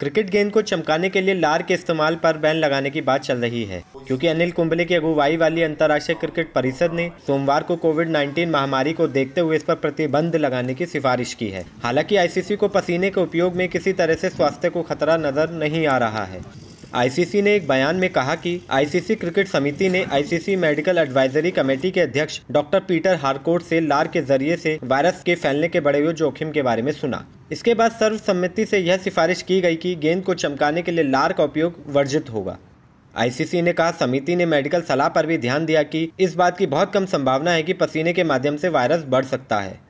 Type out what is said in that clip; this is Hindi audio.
क्रिकेट गेंद को चमकाने के लिए लार के इस्तेमाल पर बैन लगाने की बात चल रही है क्योंकि अनिल कुंबले की अगुवाई वाली अंतर्राष्ट्रीय क्रिकेट परिषद ने सोमवार को कोविड 19 महामारी को देखते हुए इस पर प्रतिबंध लगाने की सिफारिश की है हालांकि आईसीसी को पसीने के उपयोग में किसी तरह से स्वास्थ्य को खतरा नजर नहीं आ रहा है आईसीसी ने एक बयान में कहा कि आईसीसी क्रिकेट समिति ने आईसीसी मेडिकल एडवाइजरी कमेटी के अध्यक्ष डॉक्टर पीटर हारकोट से लार के जरिए से वायरस के फैलने के बड़े हुए जोखिम के बारे में सुना इसके बाद सर्वसम्मति से यह सिफारिश की गई कि गेंद को चमकाने के लिए लार का उपयोग वर्जित होगा आईसीसी ने कहा समिति ने मेडिकल सलाह पर भी ध्यान दिया कि इस बात की बहुत कम संभावना है कि पसीने के माध्यम से वायरस बढ़ सकता है